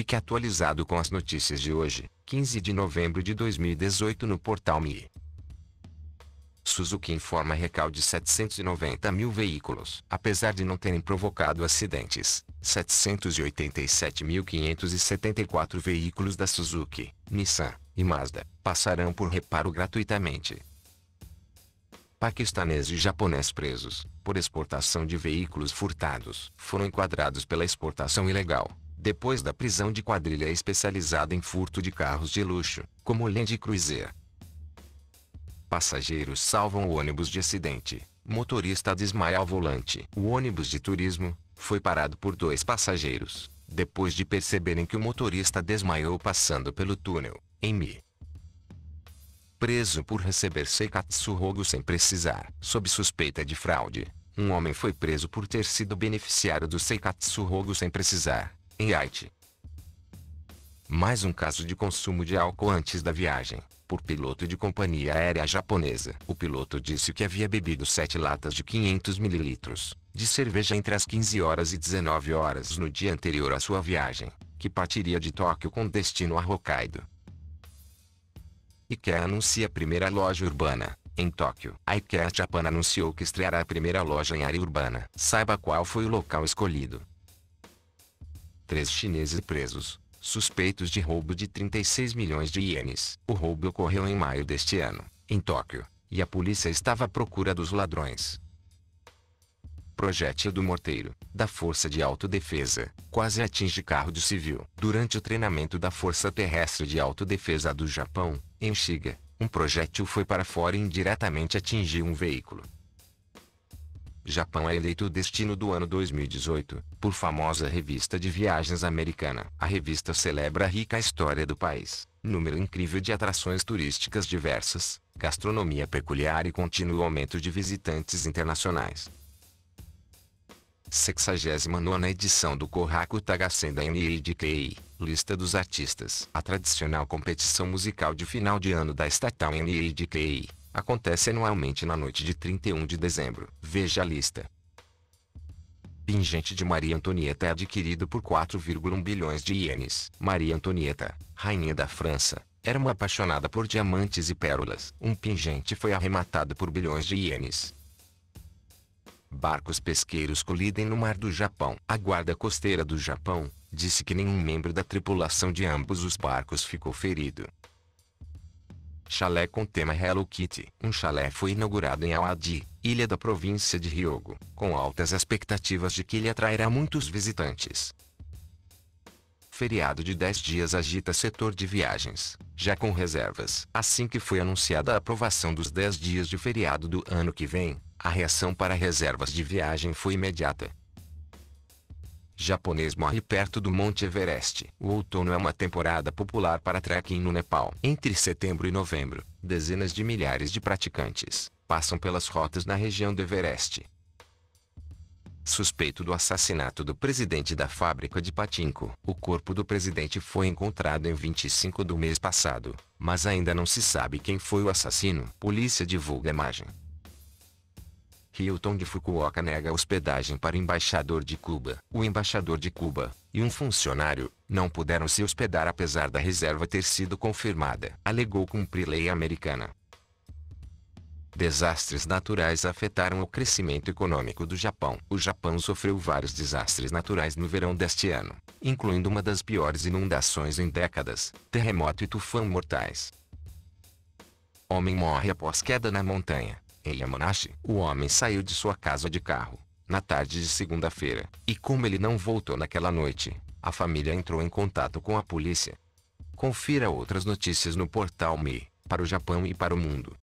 Fique atualizado com as notícias de hoje, 15 de novembro de 2018 no portal Mi. Suzuki informa recall de 790 mil veículos. Apesar de não terem provocado acidentes, 787.574 veículos da Suzuki, Nissan e Mazda passarão por reparo gratuitamente. Paquistanês e japonês presos por exportação de veículos furtados foram enquadrados pela exportação ilegal depois da prisão de quadrilha especializada em furto de carros de luxo, como Land Cruiser. Passageiros salvam o ônibus de acidente, motorista desmaia ao volante. O ônibus de turismo foi parado por dois passageiros, depois de perceberem que o motorista desmaiou passando pelo túnel, em Mi. Preso por receber Seikatsu Rogo sem precisar, sob suspeita de fraude, um homem foi preso por ter sido beneficiário do Seikatsu Rogo sem precisar, em Haiti. Mais um caso de consumo de álcool antes da viagem, por piloto de companhia aérea japonesa. O piloto disse que havia bebido sete latas de 500 mililitros de cerveja entre as 15 horas e 19 horas no dia anterior à sua viagem, que partiria de Tóquio com destino a Hokkaido. IKEA anuncia a primeira loja urbana em Tóquio. A IKEA Japan anunciou que estreará a primeira loja em área urbana. Saiba qual foi o local escolhido três chineses presos, suspeitos de roubo de 36 milhões de ienes. O roubo ocorreu em maio deste ano, em Tóquio, e a polícia estava à procura dos ladrões. Projétil do morteiro, da Força de Autodefesa, quase atinge carro de civil. Durante o treinamento da Força Terrestre de Autodefesa do Japão, em Shiga, um projétil foi para fora e indiretamente atingiu um veículo. Japão é eleito o destino do ano 2018, por famosa revista de viagens americana. A revista celebra a rica história do país, número incrível de atrações turísticas diversas, gastronomia peculiar e contínuo aumento de visitantes internacionais. 69 edição do Kohaku Tagasenda NIDKI, lista dos artistas. A tradicional competição musical de final de ano da estatal NIDKI acontece anualmente na noite de 31 de dezembro. Veja a lista. Pingente de Maria Antonieta é adquirido por 4,1 bilhões de ienes. Maria Antonieta, rainha da França, era uma apaixonada por diamantes e pérolas. Um pingente foi arrematado por bilhões de ienes. Barcos pesqueiros colidem no mar do Japão. A guarda costeira do Japão disse que nenhum membro da tripulação de ambos os barcos ficou ferido. Chalé com tema Hello Kitty. Um chalé foi inaugurado em Awadi, ilha da província de Riogo, com altas expectativas de que ele atrairá muitos visitantes. Feriado de 10 dias agita setor de viagens, já com reservas. Assim que foi anunciada a aprovação dos 10 dias de feriado do ano que vem, a reação para reservas de viagem foi imediata japonês morre perto do Monte Everest. O outono é uma temporada popular para trekking no Nepal. Entre setembro e novembro, dezenas de milhares de praticantes passam pelas rotas na região do Everest. Suspeito do assassinato do presidente da fábrica de Patinco. O corpo do presidente foi encontrado em 25 do mês passado, mas ainda não se sabe quem foi o assassino. Polícia divulga imagem. Hilton de Fukuoka nega hospedagem para embaixador de Cuba. O embaixador de Cuba e um funcionário não puderam se hospedar apesar da reserva ter sido confirmada. Alegou cumprir lei americana. Desastres naturais afetaram o crescimento econômico do Japão. O Japão sofreu vários desastres naturais no verão deste ano, incluindo uma das piores inundações em décadas, terremoto e tufão mortais. Homem morre após queda na montanha. Ele Amanashi, é o homem saiu de sua casa de carro, na tarde de segunda-feira, e como ele não voltou naquela noite, a família entrou em contato com a polícia. Confira outras notícias no portal Me para o Japão e para o mundo.